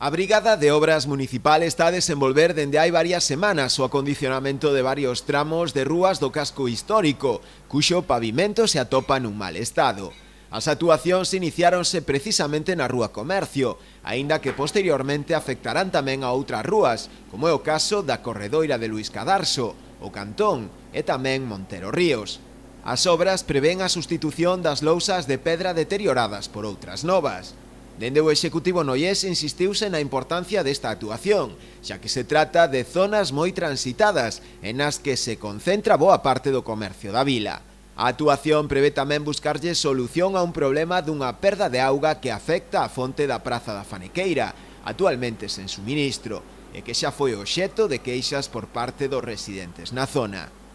A Brigada de Obras Municipal está a desenvolver dende hai varias semanas o acondicionamento de varios tramos de rúas do casco histórico, cuxo pavimento se atopa nun mal estado. As actuacións iniciáronse precisamente na Rúa Comercio, aínda que posteriormente afectarán tamén a outras rúas, como é o caso da Corredoira de Luis Cadarso, o Cantón e tamén Montero Ríos. As obras prevén a sustitución das lousas de pedra deterioradas por outras novas. Dende o Executivo Noiés insistiuse na importancia desta actuación, xa que se trata de zonas moi transitadas e nas que se concentra boa parte do comercio da vila. A actuación prevé tamén buscarlle solución a un problema dunha perda de auga que afecta a fonte da Praza da Fanequeira, actualmente sen suministro, e que xa foi obxeto de queixas por parte dos residentes na zona.